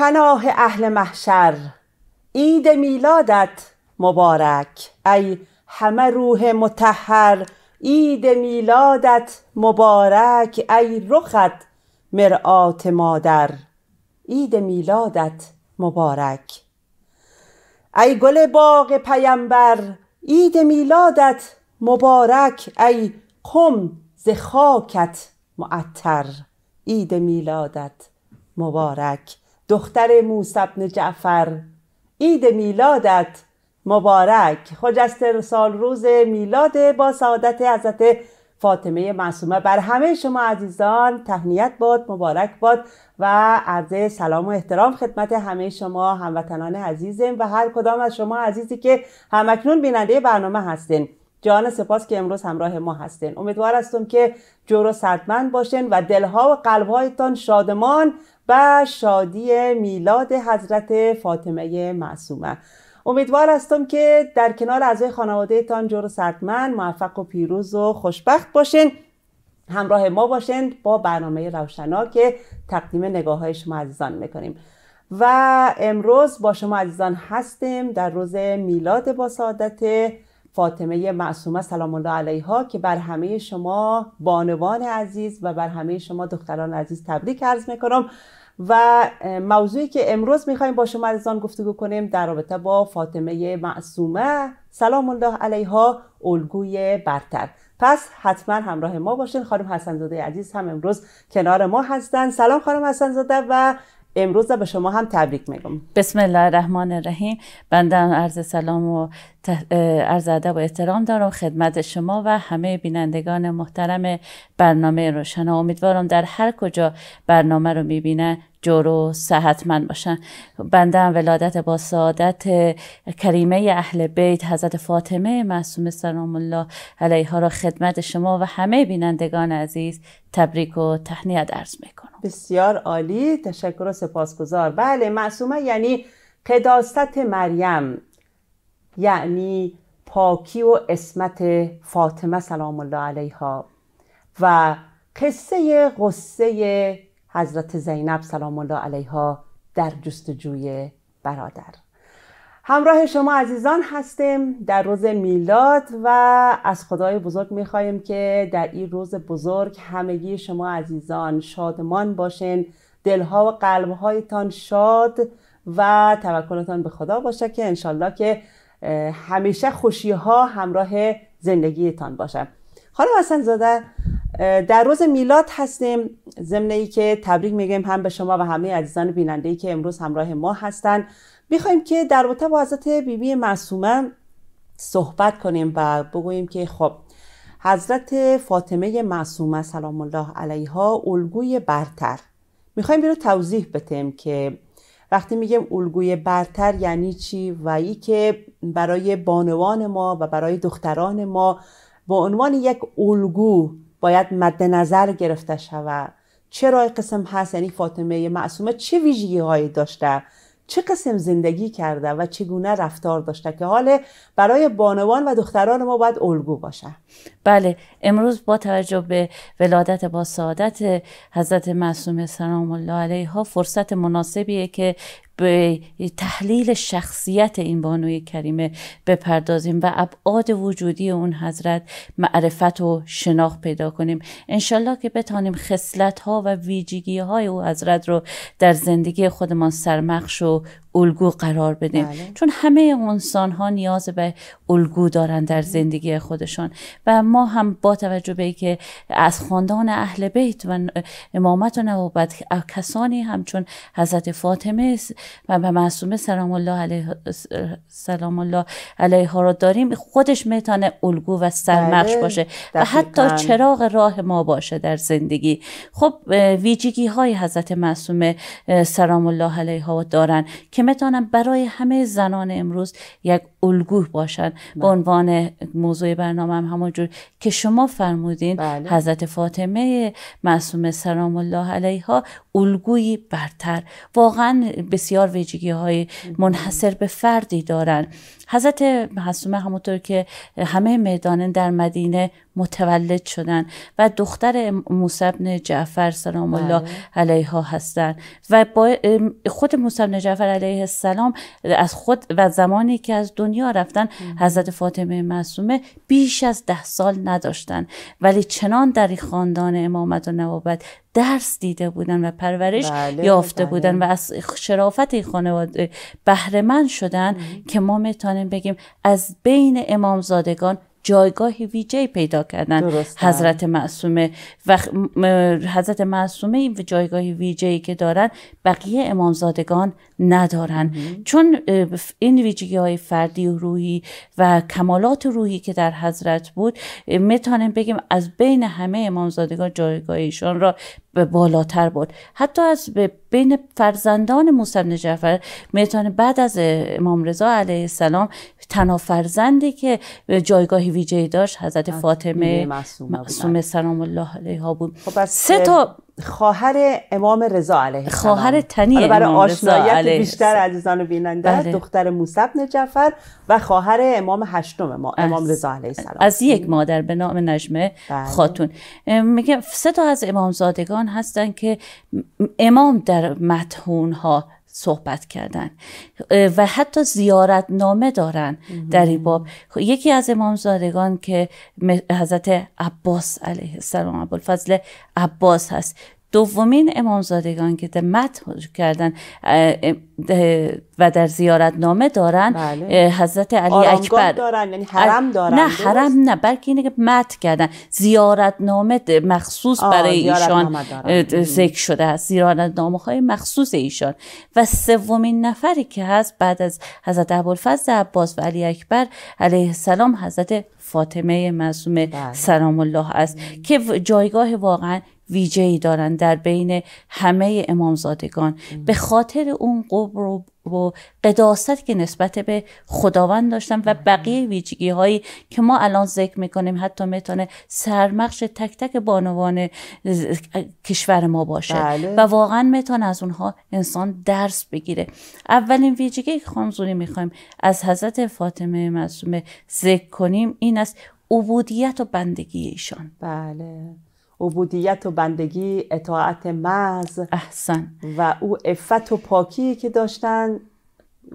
پناه اهل محشر عید میلادت مبارک ای همه روح متحر عید میلادت مبارک ای رخت مرآت مادر عید میلادت مبارک ای گل باغ پیمبر عید میلادت مبارک ای قم ز خاکت معطر عید میلادت مبارک دختر موسبن جعفر عید میلادت مبارک خجست سال روز میلاد با سعادت حضرت فاطمه معصومه بر همه شما عزیزان تهنیت باد مبارک باد و عرض سلام و احترام خدمت همه شما هموطنان عزیزم و هر کدام از شما عزیزی که همکنون بیننده برنامه هستین جان سپاس که امروز همراه ما هستین امیدوار هستم که جور و سردمند باشین و دلها و قلبهایتان شادمان و شادی میلاد حضرت فاطمه معصومه امیدوار هستم که در کنار اعضای تان جور سرتمند موفق و پیروز و خوشبخت باشین همراه ما باشین با برنامه روشنا که تقدیم نگاه های شما عزیزان میکنیم و امروز با شما عزیزان هستیم در روز میلاد با سعادت فاطمه معصومه سلام الله علیها که بر همه شما بانوان عزیز و بر همه شما دختران عزیز تبریک عرض میکنم و موضوعی که امروز میخوایم با شما عزیزان گفتگو کنیم در رابطه با فاطمه معصومه سلام الله علیها الگوی برتر پس حتما همراه ما باشین خانم حسنزاده عزیز هم امروز کنار ما هستن سلام خانم حسنزاده و امروز به شما هم تبریک میگم بسم الله الرحمن الرحیم بنده عرض سلام و عرض ادب و احترام دارم خدمت شما و همه بینندگان محترم برنامه روشنا امیدوارم در هر کجا برنامه رو میبینه جورو صحتمند باشن بنده هم ولادت با سعادت کریمه اهل بیت حضرت فاطمه معصومه سلام الله علیها را خدمت شما و همه بینندگان عزیز تبریک و تهنیت عرض میکنم بسیار عالی تشکر و سپاسگزار بله معصومه یعنی قداست مریم یعنی پاکی و اسمت فاطمه سلام الله علیها و قصه قصه حضرت زینب سلام الله علیها در جستجوی برادر همراه شما عزیزان هستیم در روز میلاد و از خدای بزرگ میخواییم که در این روز بزرگ همگی شما عزیزان شادمان باشین دلها و قلبهایتان شاد و توکلتان به خدا باشه که انشالله که همیشه خوشیها همراه زندگیتان باشه خانم حسن زاده در روز میلاد هستیم ضمن ای که تبریک میگیم هم به شما و همه عزیزان بیننده ای که امروز همراه ما هستند میخوایم که در رابطه با حضرت بیبی معصومه صحبت کنیم و بگوییم که خب حضرت فاطمه معصومه سلام الله علیها الگوی برتر میخوایم رو توضیح بتیم که وقتی میگیم الگوی برتر یعنی چی و ای که برای بانوان ما و برای دختران ما به عنوان یک الگو باید مد نظر گرفته شود چرا قسم هست یعنی فاطمه معصومه چه ویژگی هایی داشته چه قسم زندگی کرده و چگونه رفتار داشته که حال برای بانوان و دختران ما باید الگو باشه بله امروز با توجه به ولادت با سعادت حضرت معصومه سلام الله علیها فرصت مناسبیه که به تحلیل شخصیت این بانوی کریمه بپردازیم و ابعاد وجودی اون حضرت معرفت و شناخت پیدا کنیم انشالله که بتانیم خصلت ها و ویژگی های او حضرت رو در زندگی خودمان سرمخش و الگو قرار بدیم بله. چون همه انسان ها نیاز به الگو دارن در زندگی خودشان و ما هم با توجه به که از خاندان اهل بیت و امامت و نبوت کسانی همچون حضرت فاطمه و به معصومه سلام الله علیه سلام الله را داریم خودش میتونه الگو و سرمخش بله. باشه و حتی چراغ راه ما باشه در زندگی خب ویژگی های حضرت معصومه سلام الله علیها دارن که بتوانن برای همه زنان امروز یک الگو باشن بله. به عنوان موضوع برنامه هم همونجور که شما فرمودین بله. حضرت فاطمه معصوم سلام الله علیها الگوی برتر واقعا بسیار ویژگی های منحصر به فردی دارن حضرت محسومه همونطور که همه میدان در مدینه متولد شدن و دختر موسی بن جعفر سلام الله بله. علیها هستند و با خود موسی بن جعفر علیه السلام از خود و زمانی که از دنیا رفتن حضرت فاطمه معصومه بیش از ده سال نداشتن ولی چنان در خاندان امامت و نوابت درس دیده بودن و پرورش بله، بله، یافته بله. بودن و از شرافت این خانواده بهرهمند شدن که ما میتونیم بگیم از بین امامزادگان جایگاه ویژه پیدا کردن حضرت معصومه و حضرت معصومه این جایگاه ویژه که دارن بقیه امامزادگان ندارن چون این ویژگی های فردی و روحی و کمالات روحی که در حضرت بود میتونیم بگیم از بین همه امامزادگان جایگاه ایشان را به بالاتر بود حتی از بین فرزندان موسی بن جعفر میتونه بعد از امام رضا علیه السلام تنها فرزندی که جایگاهی ویژه‌ای داشت حضرت فاطمه معصومه بله. سلام الله علیها بود خب سه تا خواهر امام رضا علیه السلام خواهر تنی برای آشناییت بیشتر عزیزان بیننده بله. دختر موسی بن جعفر و خواهر امام هشتم ما امام رضا علیه السلام از یک مادر به نام نجمه بله. خاتون میگه سه تا از امامزادگان هستن که امام در متهون ها صحبت کردن و حتی زیارت نامه دارن در این باب خب، یکی از امامزادگان که حضرت عباس علیه السلام عبالفضل عباس هست دومین امامزادگان که در مت کردن و در زیارت نامه دارن بله. حضرت علی اکبر دارن یعنی حرم دارن نه حرم نه بلکه اینه که مت کردن زیارت نامه مخصوص برای ایشان ذکر شده است زیارت نامه های مخصوص ایشان و سومین نفری که هست بعد از حضرت ابوالفضل عباس و علی اکبر علیه السلام حضرت فاطمه مظلوم بله. سلام الله است که جایگاه واقعا ای دارن در بین همه امامزادگان به خاطر اون قبر و و قداست که نسبت به خداوند داشتن و بقیه ویژگی هایی که ما الان ذکر میکنیم حتی میتونه سرمخش تک تک بانوان کشور ما باشه بله. و واقعا میتونه از اونها انسان درس بگیره اولین ویژگی که خانزونی میخوایم از حضرت فاطمه معصومه ذکر کنیم این است عبودیت و بندگی ایشان بله عبودیت و بندگی اطاعت محض احسن و او افت و پاکی که داشتن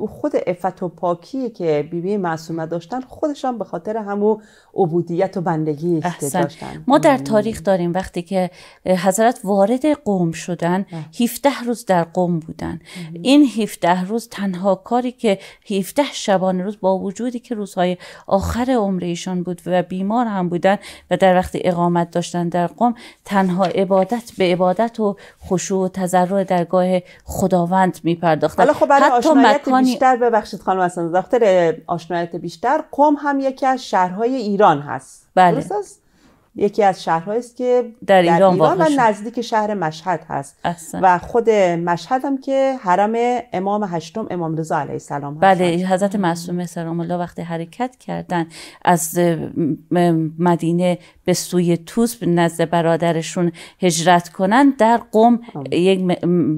خود افت و پاکی که بیبی معصومه داشتن خودشان به خاطر همو عبودیت و بندگی داشتن ما در تاریخ داریم وقتی که حضرت وارد قوم شدن 17 روز در قوم بودن این 17 روز تنها کاری که 17 شبانه روز با وجودی که روزهای آخر عمر ایشان بود و بیمار هم بودن و در وقت اقامت داشتن در قوم تنها عبادت به عبادت و خشوع و تضرع درگاه خداوند می پرداختن حالا خب برای یعنی- بیشتر ببخشید خانم اصلا دختر آشنایت بیشتر قم هم یکی از شهرهای ایران هست بله درست یکی از شهرهایی است که در ایران, در ایران و نزدیک شهر مشهد هست و خود مشهد هم که حرم امام هشتم امام رضا علیه السلام هست بله حضرت معصومه سلام الله وقتی حرکت کردن از مدینه به سوی توس نزد برادرشون هجرت کنن در قم یک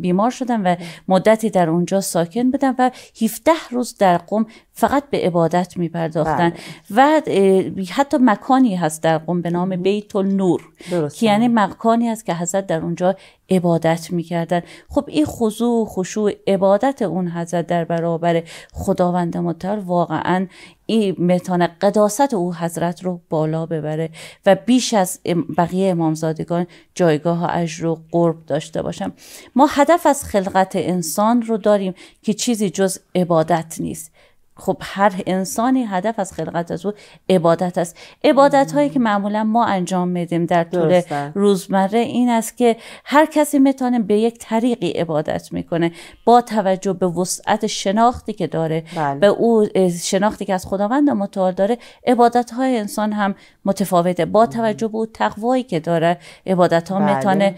بیمار شدن و مدتی در اونجا ساکن بدن و 17 روز در قم فقط به عبادت می پرداختن بله. و حتی مکانی هست در قم به نام بیت النور که یعنی مکانی هست که حضرت در اونجا عبادت میکردن خب این خضوع و خشوع عبادت اون حضرت در برابر خداوند متعال واقعا این متان قداست او حضرت رو بالا ببره و بیش از بقیه امامزادگان جایگاه اجر و قرب داشته باشم ما هدف از خلقت انسان رو داریم که چیزی جز عبادت نیست خب هر انسانی هدف از خلقت از او عبادت است عبادت هایی که معمولا ما انجام میدیم در طول روزمره این است که هر کسی میتونه به یک طریقی عبادت میکنه با توجه به وسعت شناختی که داره بله. به او شناختی که از خداوند متعال داره عبادت های انسان هم متفاوته با توجه به او تقوایی که داره عبادت ها بله. میتونه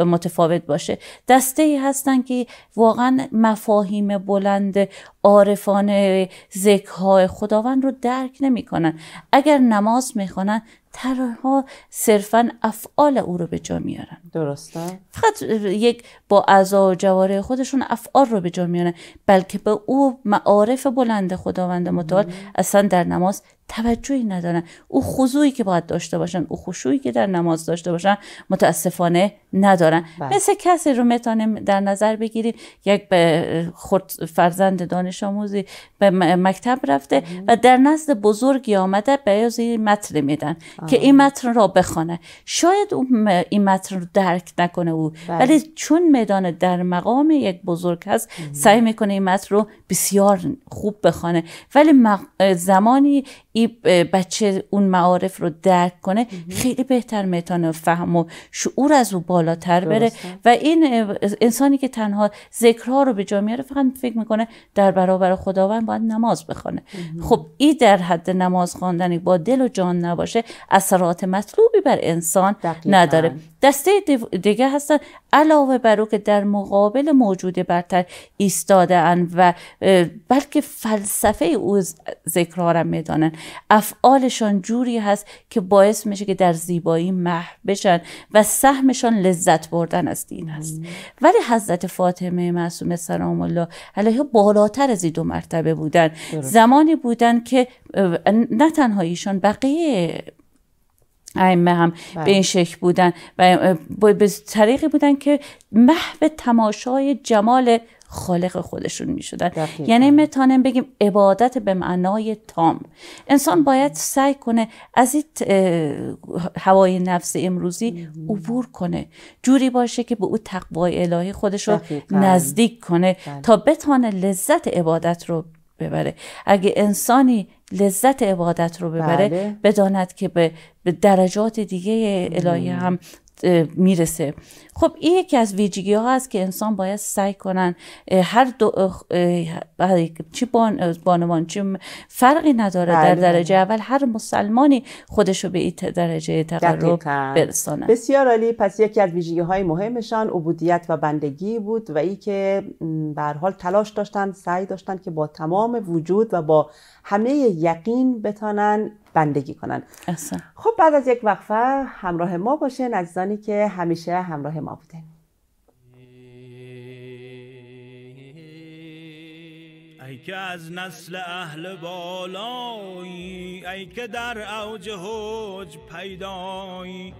متفاوت باشه دسته ای هستن که واقعا مفاهیم بلند عارفان ذکرهای خداوند رو درک نمی کنن اگر نماز خوانن ترها صرفا افعال او رو به جا میارن درسته فقط یک با اعضا و جواره خودشون افعال رو به جا میانه بلکه به او معارف بلند خداوند متعال اصلا در نماز توجهی ندارن او خضوعی که باید داشته باشن او خشویی که در نماز داشته باشن متاسفانه ندارن بس. بله. مثل کسی رو میتونیم در نظر بگیریم یک به خود فرزند دانش آموزی به مکتب رفته و در نزد بزرگی آمده به متن میدن که این متن را بخونه شاید او این متن رو درک نکنه او بله. ولی چون میدانه در مقام یک بزرگ هست سعی میکنه این متن رو بسیار خوب بخوانه ولی زمانی این بچه اون معارف رو درک کنه خیلی بهتر میتونه فهم و شعور از او بالاتر بره و این انسانی که تنها ذکرها رو به جا میاره فقط فکر میکنه در برابر خداوند باید نماز بخونه خب این در حد نماز خواندنی با دل و جان نباشه اثرات مطلوبی بر انسان نداره دسته دیگه هستن علاوه بر او که در مقابل موجود برتر اند و بلکه فلسفه او ذکرارم میدانن افعالشان جوری هست که باعث میشه که در زیبایی محو بشن و سهمشان لذت بردن از دین هست ولی حضرت فاطمه معصومه سلام الله علیها بالاتر از این دو مرتبه بودن زمانی بودن که نه تنها ایشان بقیه ائمه هم به بله. این شکل بودن و به طریقی بودن که محو تماشای جمال خالق خودشون می شدن یعنی متانم بگیم عبادت به معنای تام انسان باید سعی کنه از این هوای نفس امروزی عبور کنه جوری باشه که به او تقوای الهی خودش رو نزدیک کنه بله. تا بتانه لذت عبادت رو ببره اگه انسانی لذت عبادت رو ببره بله. بداند که به درجات دیگه الهی هم میرسه خب این یکی از ویژگی ها هست که انسان باید سعی کنن هر دو چی بان، بانوان چی فرقی نداره در درجه اول هر مسلمانی خودشو به این درجه تقرب برسانه بسیار عالی پس یکی از ویژگی های مهمشان عبودیت و بندگی بود و ای که به حال تلاش داشتن سعی داشتن که با تمام وجود و با همه یقین بتانن بندگی کنن اصلا. خب بعد از یک وقفه همراه ما باشین عزیزانی که همیشه همراه ما بوده ای که از نسل اهل بالایی ای که در اوج حج پیدایی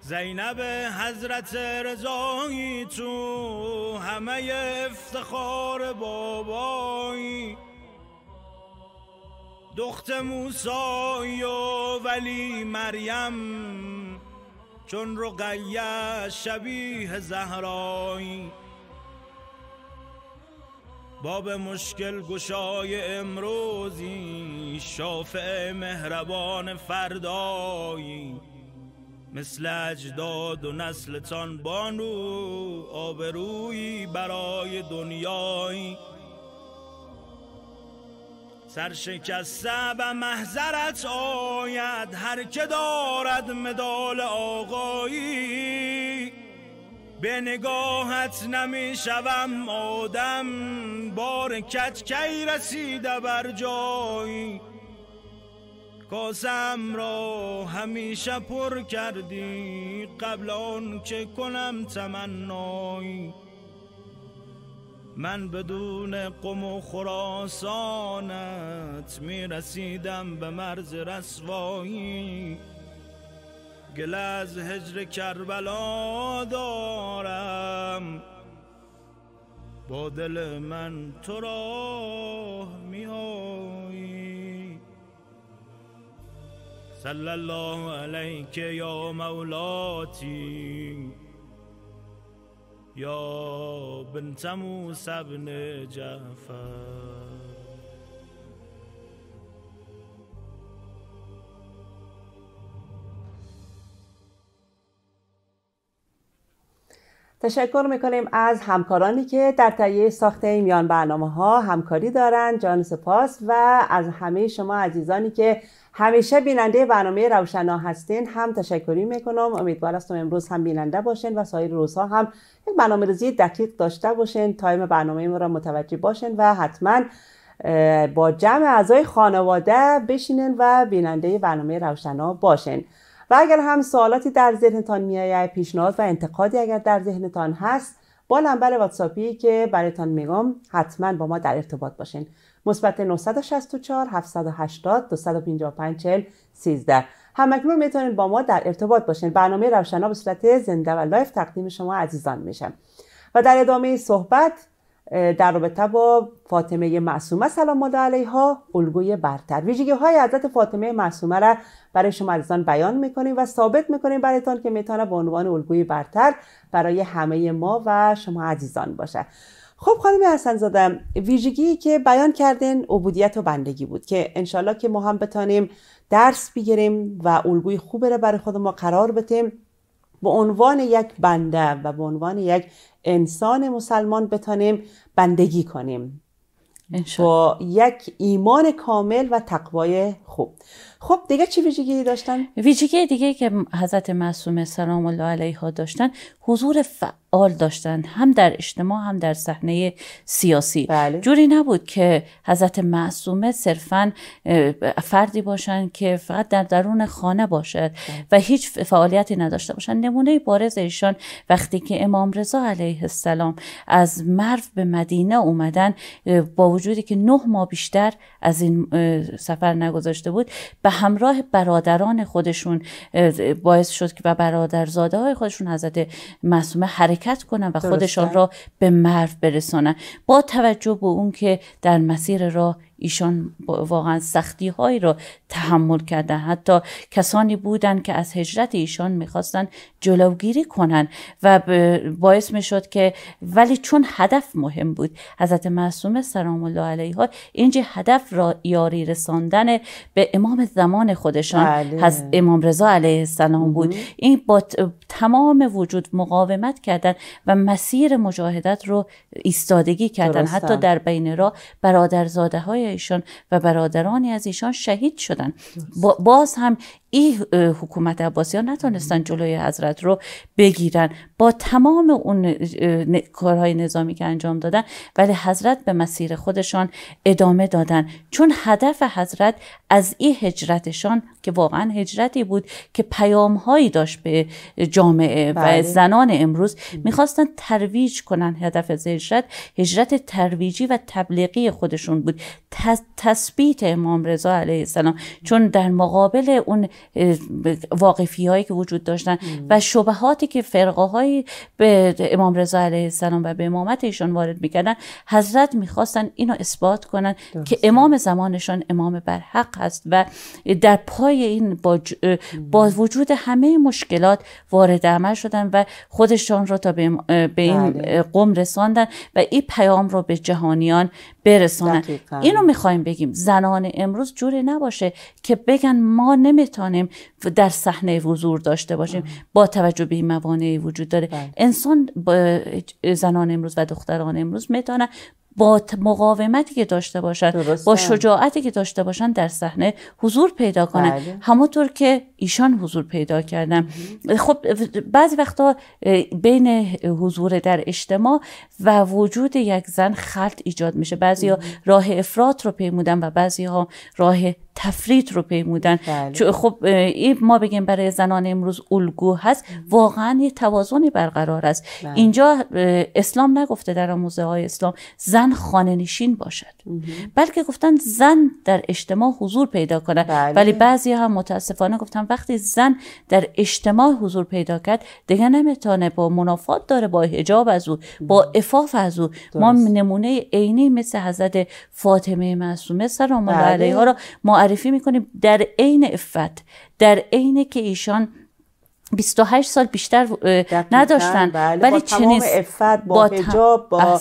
زینب حضرت رضایی تو همه افتخار بابایی دخت موسایی و ولی مریم چون رقیه شبیه زهرایی باب مشکل گشای امروزی شافع مهربان فردایی مثل اجداد و نسلتان بانو آبرویی برای دنیایی سرشکسته به محضرت آید هر که دارد مدال آقایی به نگاهت نمی شوم آدم بار کی رسیده بر جایی کاسم را همیشه پر کردی قبل آن که کنم تمنایی من بدون قم و خراسانت می رسیدم به مرز رسوایی گل از هجر کربلا دارم با دل من تو راه می آیی صلی الله علیک یا مولاتی یا بنت موسی بن جعفر تشکر میکنیم از همکارانی که در تهیه ساخت این میان برنامه ها همکاری دارند جان سپاس و از همه شما عزیزانی که همیشه بیننده برنامه روشنا هستین هم تشکری میکنم امیدوارستم امروز هم بیننده باشین و سایر روزها هم یک برنامه روزی دقیق داشته باشین تایم برنامه ما را متوجه باشین و حتما با جمع اعضای خانواده بشینین و بیننده برنامه روشنا باشین و اگر هم سوالاتی در ذهنتان میآید پیشنهاد و انتقادی اگر در ذهنتان هست با نمبر واتساپی که برایتان میگم حتما با ما در ارتباط باشین مثبت 964 780 255 40 13 همکنون میتونید با ما در ارتباط باشین برنامه روشنها به صورت زنده و لایف تقدیم شما عزیزان میشم و در ادامه صحبت در رابطه با فاطمه معصومه سلام الله علیها الگوی برتر ویژگی های حضرت فاطمه معصومه را برای شما عزیزان بیان میکنیم و ثابت میکنیم برایتان که میتونه به عنوان الگوی برتر برای همه ما و شما عزیزان باشه خب خانم حسن زاده ویژگی که بیان کردین عبودیت و بندگی بود که انشالله که ما هم بتانیم درس بگیریم و الگوی خوب را برای خود ما قرار بتیم به عنوان یک بنده و به عنوان یک انسان مسلمان بتانیم بندگی کنیم با یک ایمان کامل و تقوای خوب خب دیگه چه ویژگی داشتن ویژگی دیگه که حضرت معصومه سلام الله علیها داشتن حضور فعال داشتن هم در اجتماع هم در صحنه سیاسی بله. جوری نبود که حضرت معصومه صرفا فردی باشن که فقط در درون خانه باشد و هیچ فعالیتی نداشته باشن نمونه بارز ایشان وقتی که امام رضا علیه السلام از مرو به مدینه اومدن با وجودی که نه ماه بیشتر از این سفر نگذاشته بود همراه برادران خودشون باعث شد که و برادرزاده های خودشون حضرت معصومه حرکت کنن و خودشان را به مرو برسانن با توجه به اون که در مسیر راه ایشان واقعا سختی هایی را تحمل کرده حتی کسانی بودند که از هجرت ایشان میخواستن جلوگیری کنند و باعث میشد که ولی چون هدف مهم بود حضرت معصوم سلام الله علیها اینجا هدف را یاری رساندن به امام زمان خودشان از بله. امام رضا علیه السلام بود این با تمام وجود مقاومت کردن و مسیر مجاهدت رو ایستادگی کردن حتی در بین را برادرزاده های ایشان و برادرانی از ایشان شهید شدند. باز هم این حکومت عباسیان نتونستن جلوی حضرت رو بگیرن با تمام اون کارهای نظامی که انجام دادن ولی حضرت به مسیر خودشان ادامه دادن چون هدف حضرت از این هجرتشان که واقعا هجرتی بود که پیامهایی داشت به جامعه و بله. زنان امروز میخواستن ترویج کنن هدف از هجرت هجرت ترویجی و تبلیغی خودشون بود تثبیت امام رضا علیه السلام چون در مقابل اون واقفی هایی که وجود داشتن و شبهاتی که فرقه هایی به امام رضا علیه السلام و به امامت ایشان وارد میکردن حضرت میخواستن اینو اثبات کنن که امام زمانشان امام برحق هست و در پای این با, وجود همه مشکلات وارد عمل شدن و خودشان را تا به, این بله. قوم رساندن و این پیام رو به جهانیان برسونه اینو میخوایم بگیم زنان امروز جوری نباشه که بگن ما نمیتونیم در صحنه حضور داشته باشیم با توجه به موانعی وجود داره بله. انسان زنان امروز و دختران امروز میتونه با مقاومتی که داشته باشن با شجاعتی که داشته باشن در صحنه حضور پیدا کنن بله. همونطور که ایشان حضور پیدا کردن خب بعضی وقتا بین حضور در اجتماع و وجود یک زن خلط ایجاد میشه بعضی ها راه افراد رو پیمودن و بعضی ها راه تفرید رو پیمودن بله. چون خب این ما بگیم برای زنان امروز الگو هست واقعا یه توازنی برقرار است بله. اینجا اسلام نگفته در آموزه های اسلام زن خانه نشین باشد بلکه گفتن زن در اجتماع حضور پیدا کند بله. ولی بعضی هم متاسفانه گفتن وقتی زن در اجتماع حضور پیدا کرد دیگه نمیتونه با منافات داره با حجاب از او با افاف از او ما نمونه عینی مثل حضرت فاطمه معصومه سلام الله علیها را ما معرفی میکنه در عین افت در عین که ایشان 28 سال بیشتر نداشتن بله، ولی با چنین افت با, با با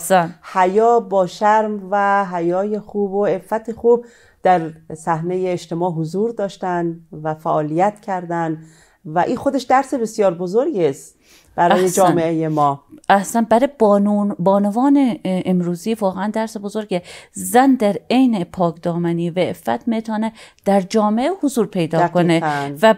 حیا با شرم و حیای خوب و افت خوب در صحنه اجتماع حضور داشتن و فعالیت کردند و این خودش درس بسیار بزرگی است برای جامعه ما اصلا برای بانون بانوان امروزی واقعا درس بزرگه زن در عین پاکدامنی و عفت میتونه در جامعه حضور پیدا کنه و,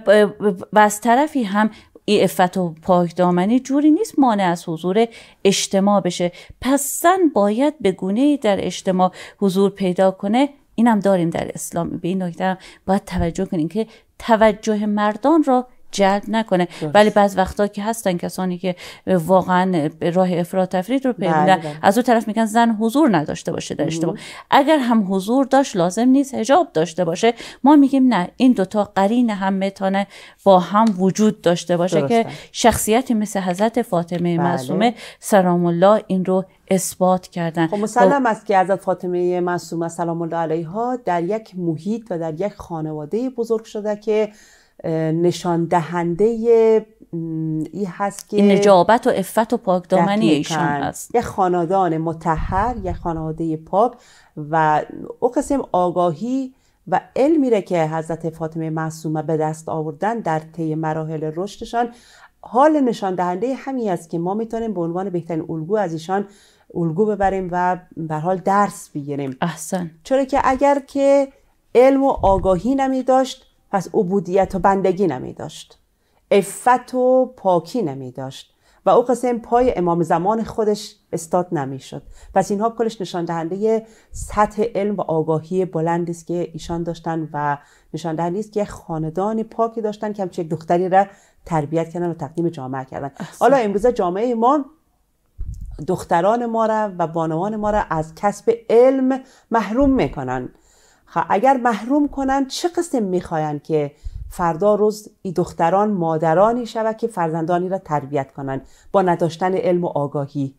و از طرفی هم این افت و پاکدامنی جوری نیست مانع از حضور اجتماع بشه پس زن باید به گونه در اجتماع حضور پیدا کنه اینم داریم در اسلام به این نکته باید توجه کنیم که توجه مردان را جلب نکنه ولی بعض وقتا که هستن کسانی که واقعا راه افراد تفرید رو پیدا، بله، بله. از اون طرف میگن زن حضور نداشته باشه در اجتماع اگر هم حضور داشت لازم نیست حجاب داشته باشه ما میگیم نه این دوتا قرین هم میتونه با هم وجود داشته باشه که شخصیتی مثل حضرت فاطمه بله. معصومه سلام الله این رو اثبات کردن خب،, خب مسلم است که حضرت فاطمه معصومه سلام الله علیها در یک محیط و در یک خانواده بزرگ شده که نشان دهنده ای هست که نجابت و عفت و پاکدامنی ایشان هست یه خاندان متحر یه خانواده پاک و او قسم آگاهی و علمی را که حضرت فاطمه معصومه به دست آوردن در طی مراحل رشدشان حال نشان دهنده همین است که ما میتونیم به عنوان بهترین الگو از ایشان الگو ببریم و به حال درس بگیریم احسن چرا که اگر که علم و آگاهی نمی داشت پس عبودیت و بندگی نمی داشت افت و پاکی نمی داشت و او قسم پای امام زمان خودش استاد شد. پس اینها کلش نشان دهنده سطح علم و آگاهی بلندی است که ایشان داشتن و نشان دهنده است که خاندان پاکی داشتن که یک دختری را تربیت کردن و تقدیم جامعه کردن حالا امروزه جامعه ما دختران ما را و بانوان ما را از کسب علم محروم میکنن خب، اگر محروم کنن چه قسم میخواین که فردا روز ای دختران مادرانی شود که فرزندانی را تربیت کنند با نداشتن علم و آگاهی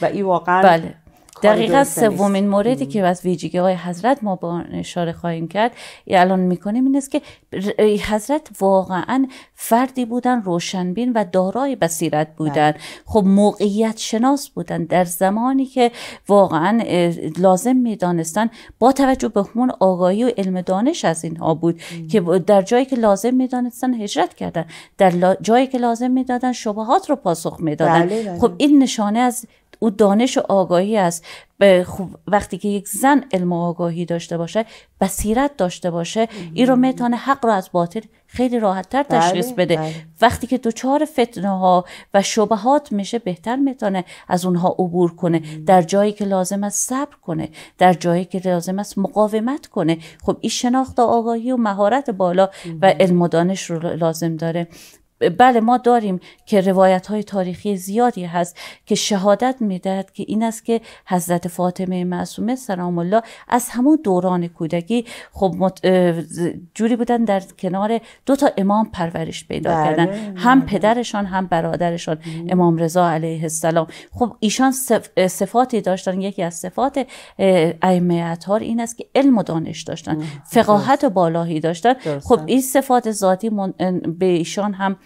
و ای واقعا بله. دقیقا سومین موردی که از ویژگی های حضرت ما با اشاره خواهیم کرد الان میکنیم این است که حضرت واقعا فردی بودن روشنبین و دارای بصیرت بودن بله. خب موقعیت شناس بودن در زمانی که واقعا لازم میدانستن با توجه به همون آگاهی و علم دانش از اینها بود که در جایی که لازم میدانستن هجرت کردن در جایی که لازم میدادن شبهات رو پاسخ میدادن بله، بله. خب این نشانه از او دانش و آگاهی است به وقتی که یک زن علم و آگاهی داشته باشه بصیرت داشته باشه این رو میتونه حق رو از باطل خیلی راحت تر بله، تشخیص بده بله. وقتی که دچار فتنه ها و شبهات میشه بهتر میتونه از اونها عبور کنه در جایی که لازم است صبر کنه در جایی که لازم است مقاومت کنه خب این شناخت و آگاهی و مهارت بالا و علم و دانش رو لازم داره بله ما داریم که روایت های تاریخی زیادی هست که شهادت میدهد که این است که حضرت فاطمه معصومه سلام الله از همون دوران کودکی خب جوری بودن در کنار دو تا امام پرورش پیدا بله. کردن هم پدرشان هم برادرشان امام رضا علیه السلام خب ایشان صفاتی داشتن یکی از صفات ائمه اطهار این است که علم و دانش داشتن فقاهت بالایی داشتن خب این صفات ذاتی به ایشان هم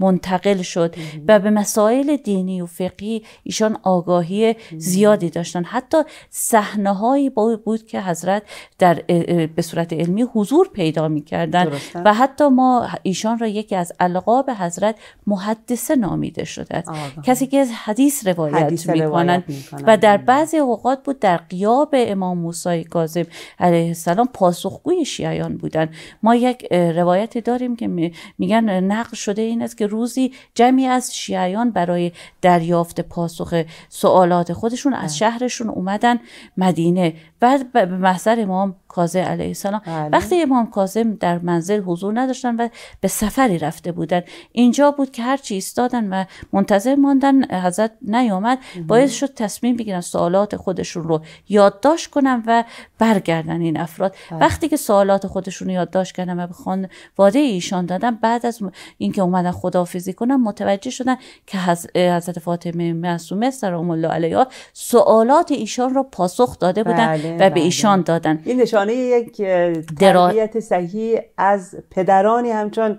منتقل شد و به مسائل دینی و فقی ایشان آگاهی زیادی داشتن حتی صحنه هایی بود که حضرت در به صورت علمی حضور پیدا می کردن و حتی ما ایشان را یکی از القاب حضرت محدثه نامیده شده است کسی که حدیث روایت, می, کنند و در بعضی اوقات بود در قیاب امام موسی کاظم علیه السلام پاسخگوی شیعیان بودن ما یک روایتی داریم که میگن نقل شده این است که روزی جمعی از شیعیان برای دریافت پاسخ سوالات خودشون از بله. شهرشون اومدن مدینه و به محضر امام کاظم علیه السلام بله. وقتی امام کاظم در منزل حضور نداشتن و به سفری رفته بودن اینجا بود که هرچی ایستادن و منتظر ماندن حضرت نیامد باید شد تصمیم بگیرن سوالات خودشون رو یادداشت کنن و برگردن این افراد بله. وقتی که سوالات خودشون رو یادداشت کردن و به خانواده ایشان دادن بعد از اینکه اومدن خداحافظی کنن متوجه شدن که حضرت فاطمه معصومه سلام الله علیها سوالات ایشان رو پاسخ داده بودن بله، و به ایشان دادن این نشانه یک تربیت صحیح از پدرانی همچون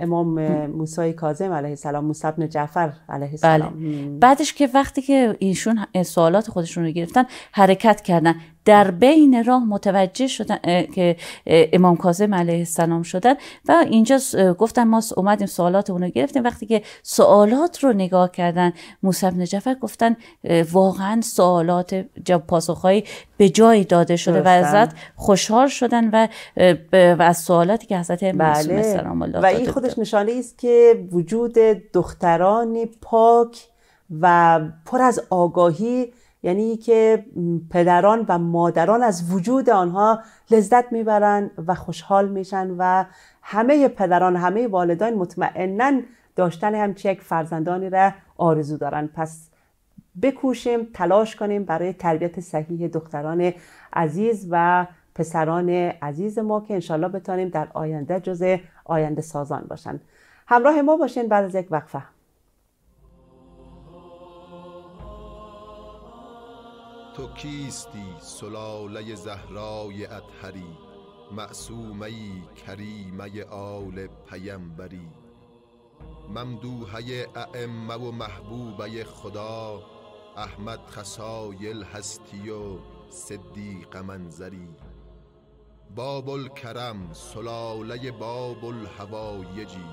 امام موسی کاظم علیه السلام موسی بن جعفر علیه بله. السلام بعدش که وقتی که ایشون سوالات خودشون رو گرفتن حرکت کردن در بین راه متوجه شدن که امام کاظم علیه السلام شدن و اینجا گفتن ما اومدیم سوالات اونو گرفتیم وقتی که سوالات رو نگاه کردن موسی بن گفتن واقعا سوالات پاسخهایی به جای داده شده و ازت خوشحال شدن و, و از سوالاتی که حضرت بله. سلام الله و این خودش نشانه است که وجود دخترانی پاک و پر از آگاهی یعنی که پدران و مادران از وجود آنها لذت میبرن و خوشحال میشن و همه پدران همه والدان مطمئنا داشتن همچه یک فرزندانی را آرزو دارن پس بکوشیم تلاش کنیم برای تربیت صحیح دختران عزیز و پسران عزیز ما که انشالله بتانیم در آینده جز آینده سازان باشن همراه ما باشین بعد از یک وقفه تو کیستی سلاله زهرای اطهری معصومه کریمه آل پیمبری ممدوحه اعمه و محبوبه خدا احمد خسایل هستی و صدیق منظری باب الکرم سلاله باب الهوایجی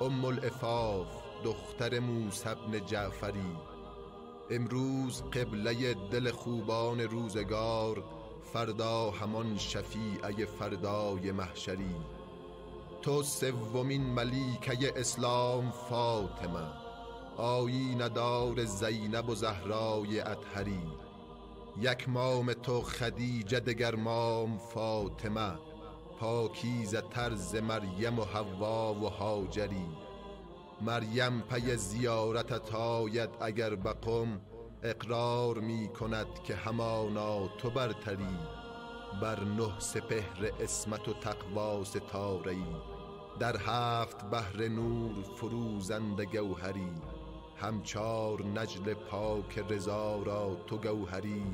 ام الافاف دختر موسی بن جعفری امروز قبله دل خوبان روزگار فردا همان شفیعه فردای محشری تو سومین ملیکه اسلام فاطمه آیی ندار زینب و زهرای اطهری یک مام تو خدیجه دگر مام فاطمه پاکیزه ترز مریم و حوا و هاجری مریم پی زیارتت آید اگر بقم اقرار می کند که همانا تو برتری بر نه سپهر اسمت و تقوا ستاره در هفت بحر نور فروزند گوهری هم چار نجل پاک رضا را تو گوهری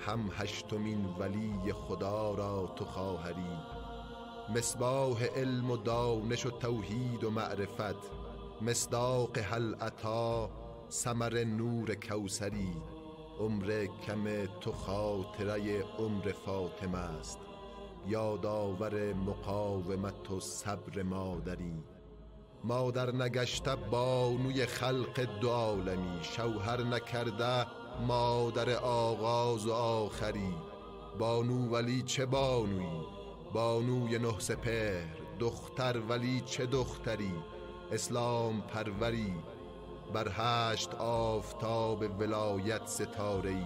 هم هشتمین ولی خدا را تو خواهری مصباح علم و دانش و توحید و معرفت مصداق هل عطا سمر نور کوسری عمر کم تو خاطره عمر فاطمه است یادآور مقاومت و صبر مادری مادر نگشته بانوی خلق دو عالمی شوهر نکرده مادر آغاز و آخری بانو ولی چه بانویی بانوی نه سپهر دختر ولی چه دختری اسلام پروری بر هشت آفتاب ولایت ای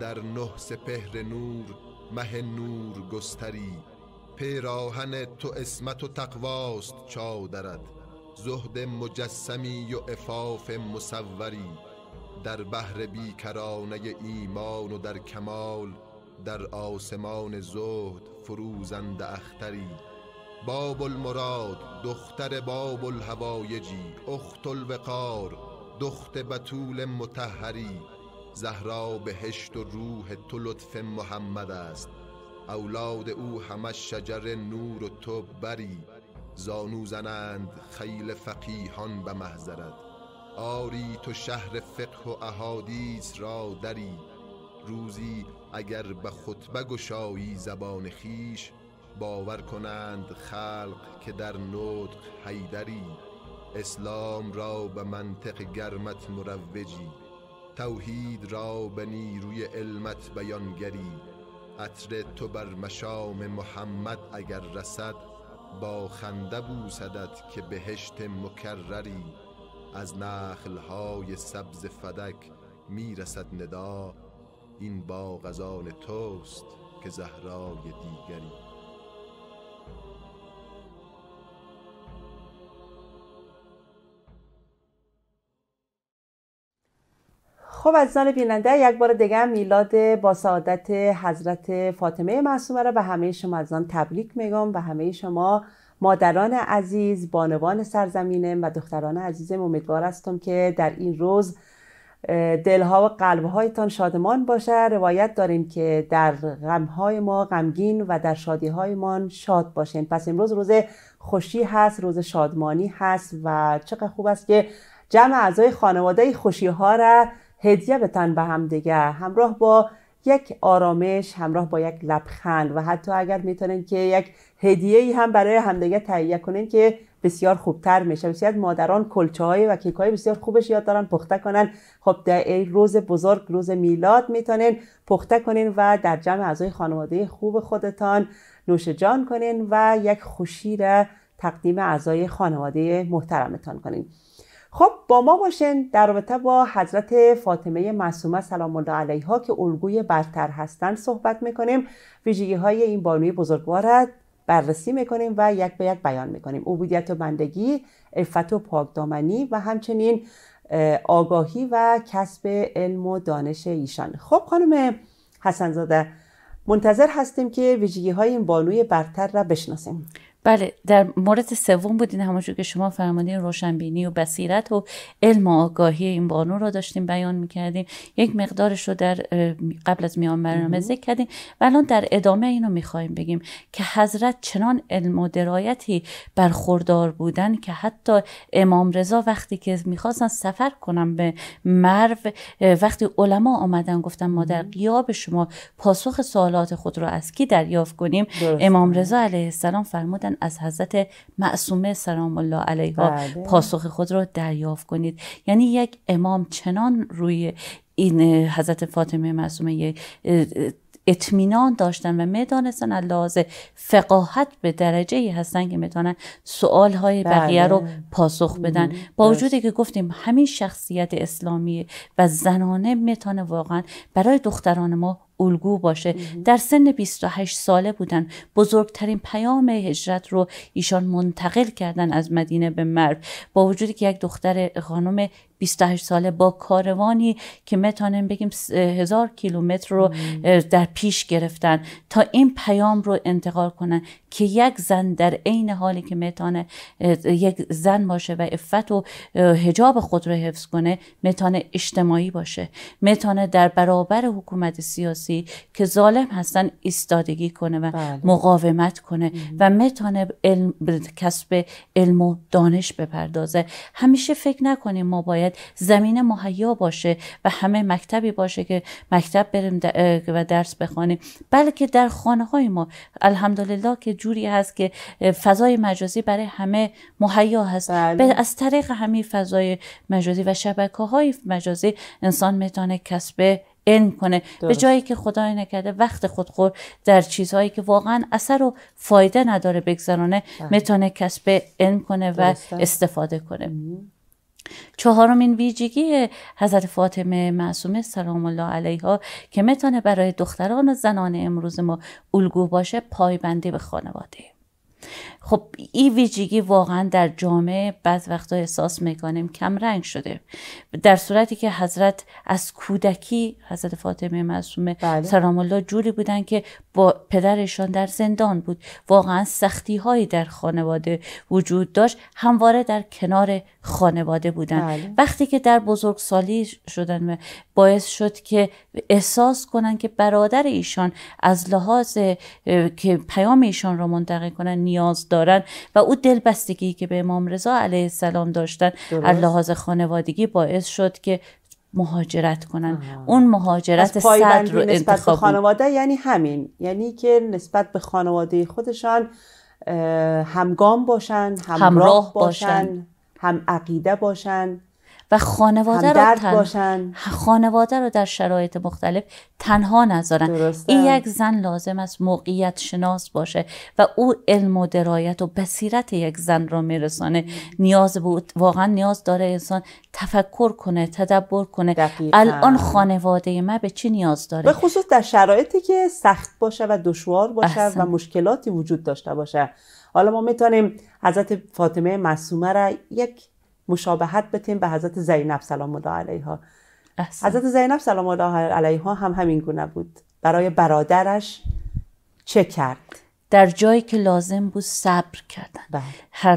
در نه سپهر نور مه نور گستری پیراهن تو اسمت و تقواست چادرت زهد مجسمی و افاف مصوری در بحر بیکرانه ایمان و در کمال در آسمان زهد فروزند اختری باب المراد دختر باب الهوایجی اخت الوقار دخت بتول متحری زهرا بهشت و روح تو لطف محمد است اولاد او همه شجر نور و تو بری زانو زنند خیل فقیهان به محضرت آری تو شهر فقه و احادیث را دری روزی اگر به خطبه گشایی زبان خیش باور کنند خلق که در نطق حیدری اسلام را به منطق گرمت مروجی توحید را به نیروی علمت بیانگری عطر تو بر مشام محمد اگر رسد با خنده بوسدت که بهشت مکرری از نخلهای سبز فدک میرسد ندا این با غزان توست که زهرای دیگری خب عزیزان بیننده یک بار دیگه میلاد با سعادت حضرت فاطمه معصومه را به همه شما آن تبریک میگم و همه شما مادران عزیز بانوان سرزمینم و دختران عزیزم امیدوار هستم که در این روز دلها و قلبهایتان شادمان باشه روایت داریم که در غمهای ما غمگین و در شادیهایمان شاد باشیم پس امروز روز خوشی هست روز شادمانی هست و چقدر خوب است که جمع اعضای خانواده خوشی ها را هدیه بتن به همدیگه همراه با یک آرامش همراه با یک لبخند و حتی اگر میتونن که یک هدیه ای هم برای همدیگه تهیه کنین که بسیار خوبتر میشه بسیار مادران کلچه های و کیک های بسیار خوبش یاد دارن پخته کنن خب در این روز بزرگ روز میلاد میتونین پخته کنین و در جمع اعضای خانواده خوب خودتان نوش جان کنین و یک خوشی را تقدیم اعضای خانواده محترمتان کنین خب با ما باشین در رابطه با حضرت فاطمه معصومه سلام الله علیها که الگوی برتر هستند صحبت میکنیم ویژگی های این بانوی را بررسی میکنیم و یک به یک بیان میکنیم عبودیت و بندگی عفت و پاکدامنی و همچنین آگاهی و کسب علم و دانش ایشان خب خانم حسنزاده منتظر هستیم که ویژگی های این بانوی برتر را بشناسیم بله در مورد سوم بودین همونجور که شما فرمودین روشنبینی و بصیرت و علم و آگاهی این بانو رو داشتیم بیان میکردیم یک مقدارش رو در قبل از میان برنامه ذکر کردیم و الان در ادامه اینو میخوایم بگیم که حضرت چنان علم و درایتی برخوردار بودن که حتی امام رضا وقتی که میخواستن سفر کنم به مرو وقتی علما آمدن گفتن ما در قیاب شما پاسخ سوالات خود رو از کی دریافت کنیم امام رضا علیه السلام فرمودن از حضرت معصومه سلام الله علیها بله. پاسخ خود را دریافت کنید یعنی یک امام چنان روی این حضرت فاطمه معصومه اطمینان داشتن و میدانستن لحاظ فقاهت به درجه ای هستن که میتونن سوال های بله. بقیه رو پاسخ بدن با وجودی که گفتیم همین شخصیت اسلامی و زنانه میتونه واقعا برای دختران ما الگو باشه در سن 28 ساله بودن بزرگترین پیام هجرت رو ایشان منتقل کردن از مدینه به مرو با وجودی که یک دختر خانم 28 ساله با کاروانی که میتونیم بگیم هزار کیلومتر رو در پیش گرفتن تا این پیام رو انتقال کنن که یک زن در عین حالی که میتونه یک زن باشه و عفت و حجاب خود رو حفظ کنه میتونه اجتماعی باشه میتونه در برابر حکومت سیاسی که ظالم هستن ایستادگی کنه و بله. مقاومت کنه و میتونه علم، کسب علم و دانش بپردازه همیشه فکر نکنیم ما باید زمین زمینه مهیا باشه و همه مکتبی باشه که مکتب بریم و درس بخوانیم بلکه در خانه های ما الحمدلله که جوری هست که فضای مجازی برای همه مهیا هست بله. از طریق همین فضای مجازی و شبکه های مجازی انسان میتونه کسب علم کنه به جایی که خدای نکرده وقت خودخور در چیزهایی که واقعا اثر و فایده نداره بگذرانه بله. میتونه کسب علم کنه و استفاده کنه چهارمین ویژگی حضرت فاطمه معصومه سلام الله علیها که میتونه برای دختران و زنان امروز ما الگو باشه پایبندی به خانواده خب این ویژگی واقعا در جامعه بعض وقتا احساس میکنیم کم رنگ شده در صورتی که حضرت از کودکی حضرت فاطمه معصومه بله. سلام الله جوری بودن که با پدرشان در زندان بود واقعا سختی هایی در خانواده وجود داشت همواره در کنار خانواده بودن بله. وقتی که در بزرگسالی شدن باعث شد که احساس کنن که برادر ایشان از لحاظ که پیام ایشان را منتقل کنن نیاز و او دلبستگی که به امام رضا علیه السلام داشتن از لحاظ خانوادگی باعث شد که مهاجرت کنن اون مهاجرت صد رو نسبت به خانواده یعنی همین یعنی که نسبت به خانواده خودشان همگام باشن همراه, همراه باشن, باشن هم عقیده باشن و خانواده رو خانواده رو در شرایط مختلف تنها نذارن این یک زن لازم است موقعیت شناس باشه و او علم و درایت و بصیرت یک زن را میرسانه نیاز بود واقعا نیاز داره انسان تفکر کنه تدبر کنه الان خانواده ما به چی نیاز داره به خصوص در شرایطی که سخت باشه و دشوار باشه و مشکلاتی وجود داشته باشه حالا ما میتونیم حضرت فاطمه معصومه را یک مشابهت بتیم به حضرت زینب سلام الله علیها حضرت زینب سلام الله علیها هم همین گونه بود برای برادرش چه کرد در جایی که لازم بود صبر کردن بله. هر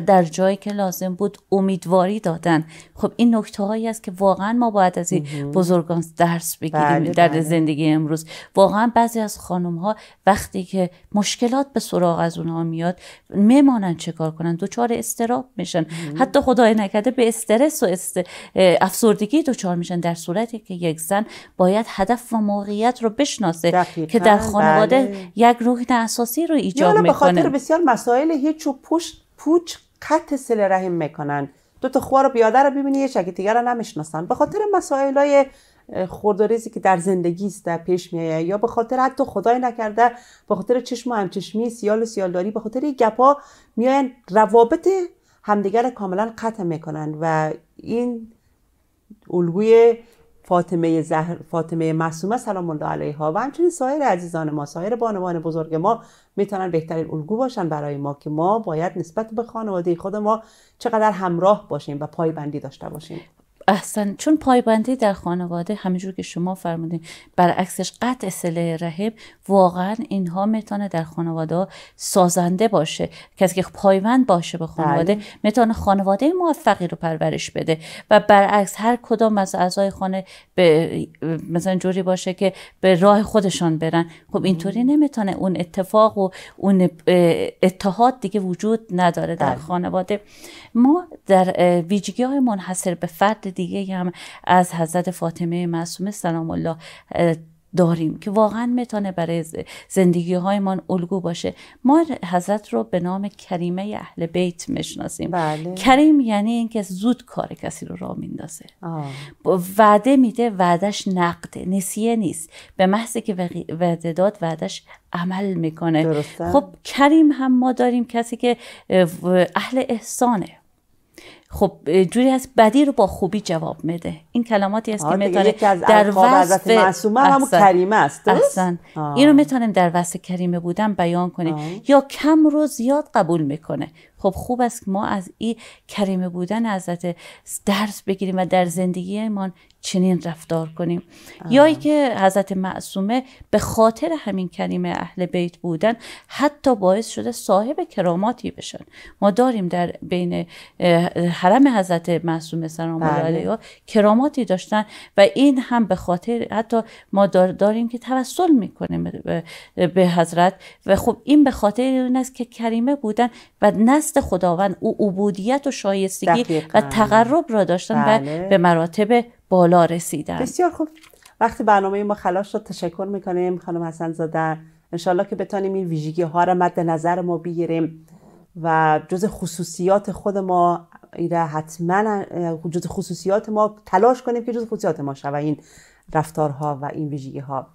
در جایی که لازم بود امیدواری دادن خب این نکته هایی است که واقعا ما باید از این بزرگان درس بگیریم بله، در بله. زندگی امروز واقعا بعضی از خانم ها وقتی که مشکلات به سراغ از اونها میاد میمانن کار کنن دوچار استراب میشن حتی خدای نکرده به استرس و است... افسردگی دوچار میشن در صورتی که یک زن باید هدف و موقعیت رو بشناسه که در خانواده بله. یک روح اساسی رو ایجاد میکنه به خاطر بسیار مسائل هیچ پوچ سل رحم میکنن دو تا خوار پیاده رو ببینی یه شک دیگر رو نمیشناسن به خاطر مسائل های خورداریزی که در زندگی است در پیش میایه یا به خاطر حتی خدای نکرده به خاطر چشم و همچشمی سیال و سیالداری به خاطر گپا میاین روابط همدیگر کاملا قطع میکنن و این الگوی فاطمه زهر فاطمه معصومه سلام الله علیها و همچنین سایر عزیزان ما سایر بانوان بزرگ ما میتونن بهترین الگو باشن برای ما که ما باید نسبت به خانواده خود ما چقدر همراه باشیم و پایبندی داشته باشیم احسن چون پایبندی در خانواده همینجور که شما فرمودین برعکسش قطع سله رهیب واقعا اینها میتونه در خانواده سازنده باشه کسی که پایبند باشه به خانواده بله. میتونه خانواده موفقی رو پرورش بده و برعکس هر کدام از اعضای خانه به مثلا جوری باشه که به راه خودشان برن خب اینطوری نمیتونه اون اتفاق و اون اتحاد دیگه وجود نداره در بله. خانواده ما در ویژگی های منحصر به فرد دیگه هم از حضرت فاطمه معصومه سلام الله داریم که واقعا میتونه برای زندگی هایمان الگو باشه ما حضرت رو به نام کریمه اهل بیت میشناسیم بله. کریم یعنی اینکه زود کار کسی رو را میندازه وعده میده وعدش نقده نسیه نیست به محض که وعده داد وعدش عمل میکنه خب کریم هم ما داریم کسی که اهل احسانه خب جوری هست بدی رو با خوبی جواب میده این کلماتی است که میتونه در وصف معصومه هم کریمه است اینو میتونیم در وصف کریمه بودن بیان کنیم یا کم رو زیاد قبول میکنه خب خوب است که ما از این کریمه بودن حضرت درس بگیریم و در زندگیمان چنین رفتار کنیم یا ای که حضرت معصومه به خاطر همین کریمه اهل بیت بودن حتی باعث شده صاحب کراماتی بشن ما داریم در بین حرم حضرت معصومه سلام الله بله. علیها کراماتی داشتن و این هم به خاطر حتی ما داریم که توسل میکنیم به حضرت و خب این به خاطر این است که کریمه بودن و نسل خداوند او عبودیت و شایستگی و تقرب را داشتن و بله. به مراتب بالا رسیدن بسیار خوب وقتی برنامه ما خلاص شد تشکر میکنیم خانم حسن زاده انشالله که بتانیم این ویژگی ها را مد نظر ما بگیریم و جز خصوصیات خود ما ایره حتما وجود خصوصیات ما تلاش کنیم که جز خصوصیات ما شود این رفتارها و این ویژگی ها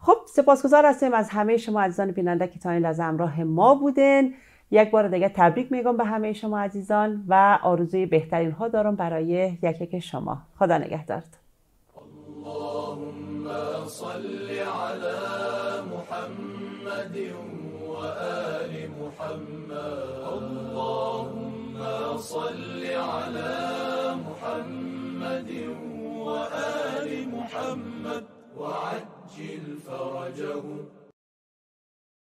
خب سپاسگزار هستیم از همه شما عزیزان بیننده که تا این لحظه همراه ما بودن یک بار دیگه تبریک میگم به همه شما عزیزان و آرزوی بهترین ها دارم برای یک یک شما خدا نگهدارت اللهم صل محمد محمد